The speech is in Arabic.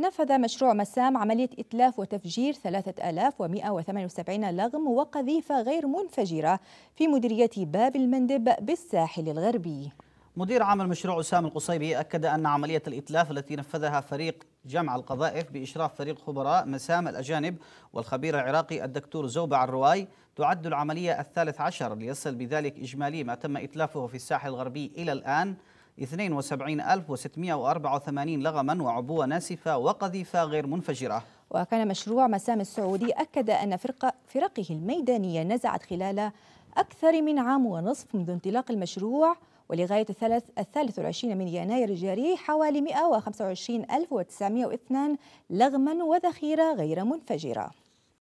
نفذ مشروع مسام عملية إتلاف وتفجير 3178 لغم وقذيفة غير منفجرة في مديرية باب المندب بالساحل الغربي مدير عام المشروع أسامة القصيبي أكد أن عملية الإتلاف التي نفذها فريق جمع القذائف بإشراف فريق خبراء مسام الأجانب والخبير العراقي الدكتور زوبع الرواي تعد العملية الثالث عشر ليصل بذلك إجمالي ما تم إتلافه في الساحل الغربي إلى الآن 72684 لغما وعبوة ناسفة وقذيفة غير منفجرة وكان مشروع مسام السعودي أكد أن فرق فرقه الميدانية نزعت خلال أكثر من عام ونصف منذ انطلاق المشروع ولغاية الثالث الثالث والعشرين من يناير الجاري حوالي 125,902 لغما وذخيرة غير منفجرة